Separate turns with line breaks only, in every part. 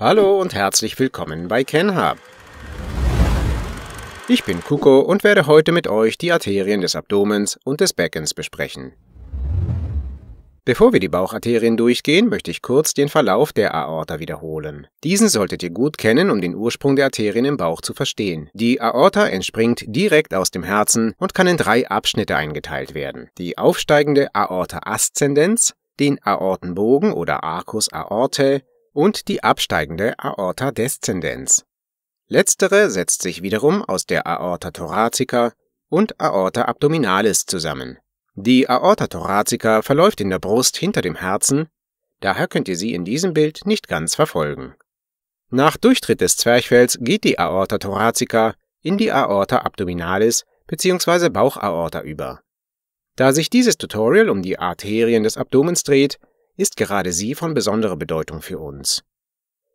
Hallo und herzlich willkommen bei Kenhab. Ich bin Kuko und werde heute mit euch die Arterien des Abdomens und des Beckens besprechen. Bevor wir die Baucharterien durchgehen, möchte ich kurz den Verlauf der Aorta wiederholen. Diesen solltet ihr gut kennen, um den Ursprung der Arterien im Bauch zu verstehen. Die Aorta entspringt direkt aus dem Herzen und kann in drei Abschnitte eingeteilt werden. Die aufsteigende Aorta aszendenz den Aortenbogen oder Arcus aortae und die absteigende Aorta descendens. Letztere setzt sich wiederum aus der Aorta thoracica und Aorta abdominalis zusammen. Die Aorta thoracica verläuft in der Brust hinter dem Herzen, daher könnt ihr sie in diesem Bild nicht ganz verfolgen. Nach Durchtritt des Zwerchfells geht die Aorta thoracica in die Aorta abdominalis bzw. Bauchaorta über. Da sich dieses Tutorial um die Arterien des Abdomens dreht, ist gerade sie von besonderer Bedeutung für uns.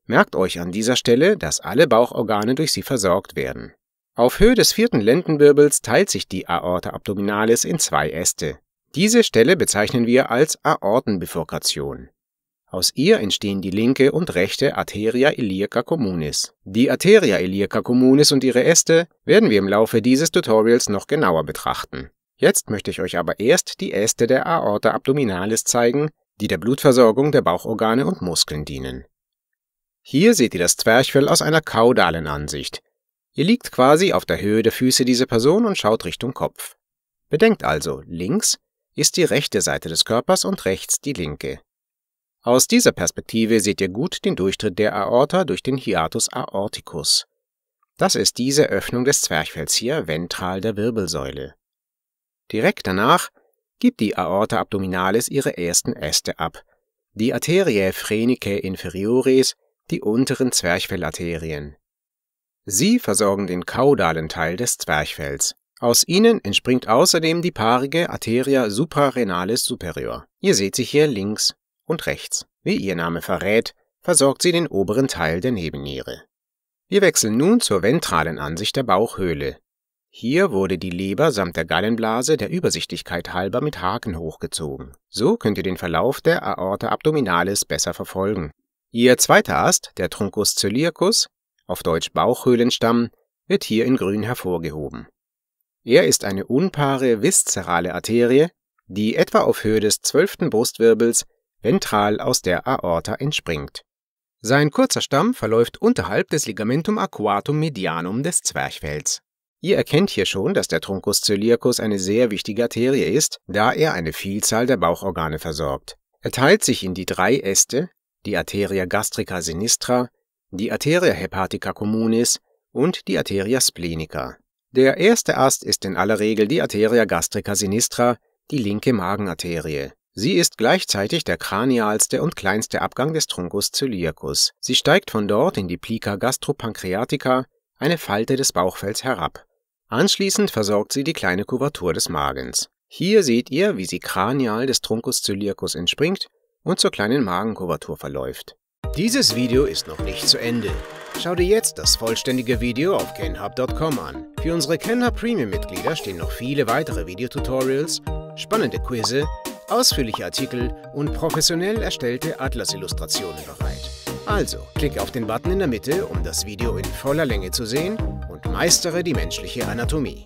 Merkt euch an dieser Stelle, dass alle Bauchorgane durch sie versorgt werden. Auf Höhe des vierten Lendenwirbels teilt sich die Aorta abdominalis in zwei Äste. Diese Stelle bezeichnen wir als Aortenbifurkation. Aus ihr entstehen die linke und rechte Arteria iliaca communis. Die Arteria iliaca communis und ihre Äste werden wir im Laufe dieses Tutorials noch genauer betrachten. Jetzt möchte ich euch aber erst die Äste der Aorta abdominalis zeigen, die der Blutversorgung der Bauchorgane und Muskeln dienen. Hier seht ihr das Zwerchfell aus einer kaudalen Ansicht. Ihr liegt quasi auf der Höhe der Füße dieser Person und schaut Richtung Kopf. Bedenkt also, links ist die rechte Seite des Körpers und rechts die linke. Aus dieser Perspektive seht ihr gut den Durchtritt der Aorta durch den Hiatus aorticus. Das ist diese Öffnung des Zwerchfells hier ventral der Wirbelsäule. Direkt danach gibt die Aorta abdominalis ihre ersten Äste ab. Die Arteriae phrenicae inferiores, die unteren Zwerchfellarterien. Sie versorgen den kaudalen Teil des Zwerchfells. Aus ihnen entspringt außerdem die paarige Arteria suprarenalis superior. Ihr seht sie hier links und rechts. Wie ihr Name verrät, versorgt sie den oberen Teil der Nebenniere. Wir wechseln nun zur ventralen Ansicht der Bauchhöhle. Hier wurde die Leber samt der Gallenblase der Übersichtlichkeit halber mit Haken hochgezogen. So könnt ihr den Verlauf der Aorta abdominalis besser verfolgen. Ihr zweiter Ast, der Truncus coeliacus, auf Deutsch Bauchhöhlenstamm, wird hier in grün hervorgehoben. Er ist eine unpaare viszerale Arterie, die etwa auf Höhe des zwölften Brustwirbels ventral aus der Aorta entspringt. Sein kurzer Stamm verläuft unterhalb des Ligamentum aquatum medianum des Zwerchfells. Ihr erkennt hier schon, dass der Truncus coeliacus eine sehr wichtige Arterie ist, da er eine Vielzahl der Bauchorgane versorgt. Er teilt sich in die drei Äste, die Arteria gastrica sinistra, die Arteria hepatica communis und die Arteria splenica. Der erste Ast ist in aller Regel die Arteria gastrica sinistra, die linke Magenarterie. Sie ist gleichzeitig der kranialste und kleinste Abgang des Truncus coeliacus. Sie steigt von dort in die Plica gastropancreatica eine Falte des Bauchfells herab. Anschließend versorgt sie die kleine Kubatur des Magens. Hier seht ihr, wie sie kranial des Truncus celiacus entspringt und zur kleinen Magenkubatur verläuft. Dieses Video ist noch nicht zu Ende. Schau dir jetzt das vollständige Video auf kenhub.com an. Für unsere Kenhub Premium-Mitglieder stehen noch viele weitere Videotutorials, spannende Quizze, ausführliche Artikel und professionell erstellte Atlas-Illustrationen bereit. Also, klick auf den Button in der Mitte, um das Video in voller Länge zu sehen und meistere die menschliche Anatomie.